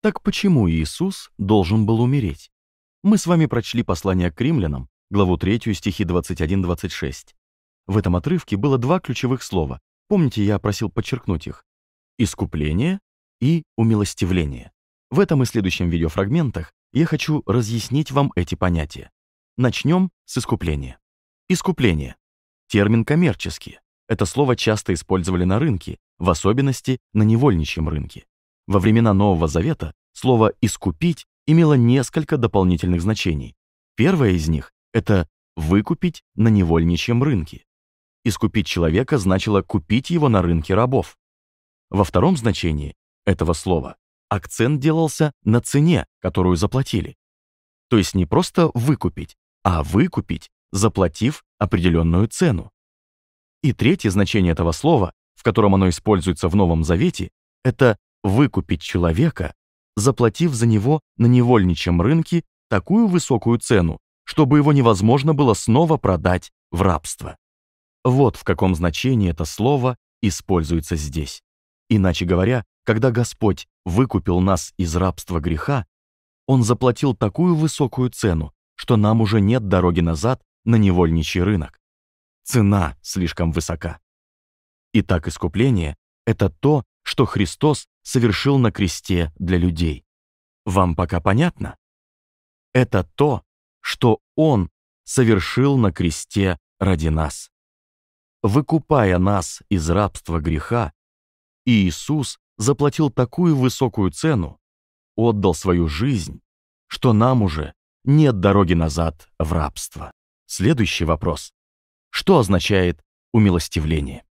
Так почему Иисус должен был умереть? Мы с вами прочли послание к римлянам, главу 3, стихи 21-26. В этом отрывке было два ключевых слова. Помните, я просил подчеркнуть их. Искупление и умилостивление. В этом и следующем видеофрагментах я хочу разъяснить вам эти понятия. Начнем с искупления. Искупление. Термин коммерческий. Это слово часто использовали на рынке, в особенности на невольничьем рынке. Во времена Нового Завета слово «искупить» имело несколько дополнительных значений. Первое из них – это «выкупить на невольничьем рынке». Искупить человека значило купить его на рынке рабов. Во втором значении этого слова акцент делался на цене, которую заплатили. То есть не просто «выкупить», а «выкупить», заплатив определенную цену. И третье значение этого слова, в котором оно используется в Новом Завете, это выкупить человека, заплатив за него на невольничьем рынке такую высокую цену, чтобы его невозможно было снова продать в рабство. Вот в каком значении это слово используется здесь. Иначе говоря, когда Господь выкупил нас из рабства греха, Он заплатил такую высокую цену, что нам уже нет дороги назад на невольничий рынок. Цена слишком высока. Итак, искупление — это то, что Христос совершил на кресте для людей. Вам пока понятно? Это то, что Он совершил на кресте ради нас. Выкупая нас из рабства греха, Иисус заплатил такую высокую цену, отдал свою жизнь, что нам уже нет дороги назад в рабство. Следующий вопрос. Что означает умилостивление?